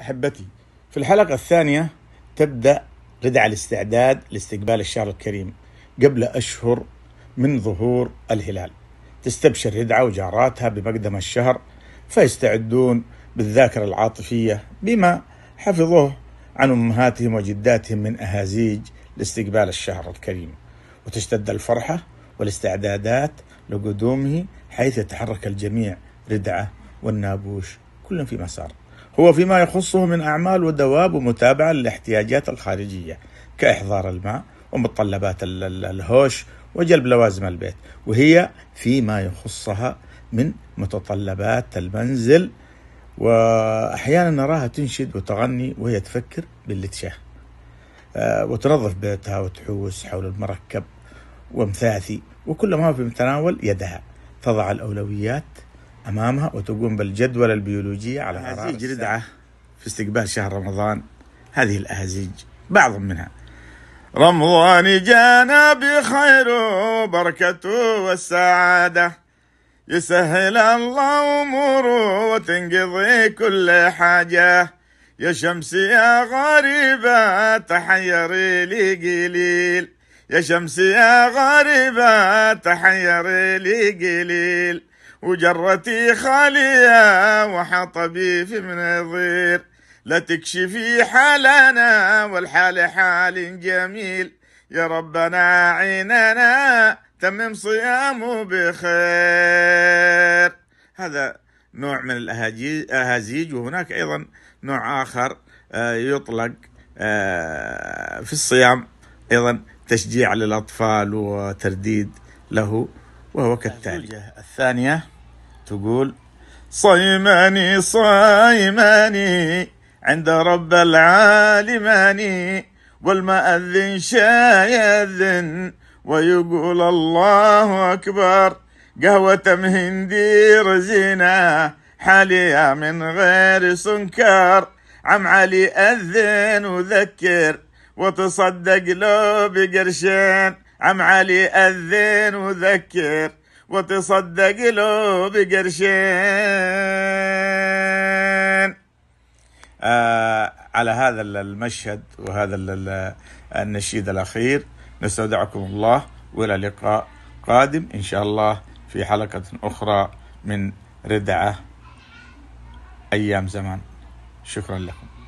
احبتي في الحلقه الثانيه تبدا ردع الاستعداد لاستقبال الشهر الكريم قبل اشهر من ظهور الهلال تستبشر ردعه وجاراتها بمقدم الشهر فيستعدون بالذاكره العاطفيه بما حفظوه عن امهاتهم وجداتهم من اهازيج لاستقبال الشهر الكريم وتشتد الفرحه والاستعدادات لقدومه حيث يتحرك الجميع ردعه والنابوش كل في مساره هو فيما يخصه من أعمال ودواب ومتابعة للاحتياجات الخارجية كإحضار الماء ومتطلبات الهوش وجلب لوازم البيت وهي فيما يخصها من متطلبات المنزل وأحيانا نراها تنشد وتغني وهي تفكر باللتشاه آه، وتنظف بيتها وتحوس حول المركب ومثاثي وكل ما في متناول يدها تضع الأولويات أمامها وتقوم بالجدول البيولوجية على غرار أزيج ردعة في استقبال شهر رمضان هذه الأهازيج بعض منها رمضان جانا بخير وبركته والسعادة يسهل الله أموره وتنقضي كل حاجة يا شمس يا غريبة تحيري لي قليل يا شمس يا غريبة تحيري لي قليل وجرتي خالية وحطبي في منظير لا تكشفي حالنا والحال حال جميل يا ربنا عيننا تمم صيامه بخير هذا نوع من الأهازيج وهناك أيضا نوع آخر آه، يطلق آه، في الصيام أيضا تشجيع للأطفال وترديد له وهو كالتالي الثانية تقول صيماني صايماني عند رب العالماني والمأذن شايذن ويقول الله أكبر قهوة مهندي رزينة حالية من غير سنكر عم علي أذن وذكر وتصدق لو بقرشين عم علي أذن وذكر وتصدق له بقرشين آه على هذا المشهد وهذا النشيد الأخير نستودعكم الله وإلى لقاء قادم إن شاء الله في حلقة أخرى من ردعة أيام زمان شكرا لكم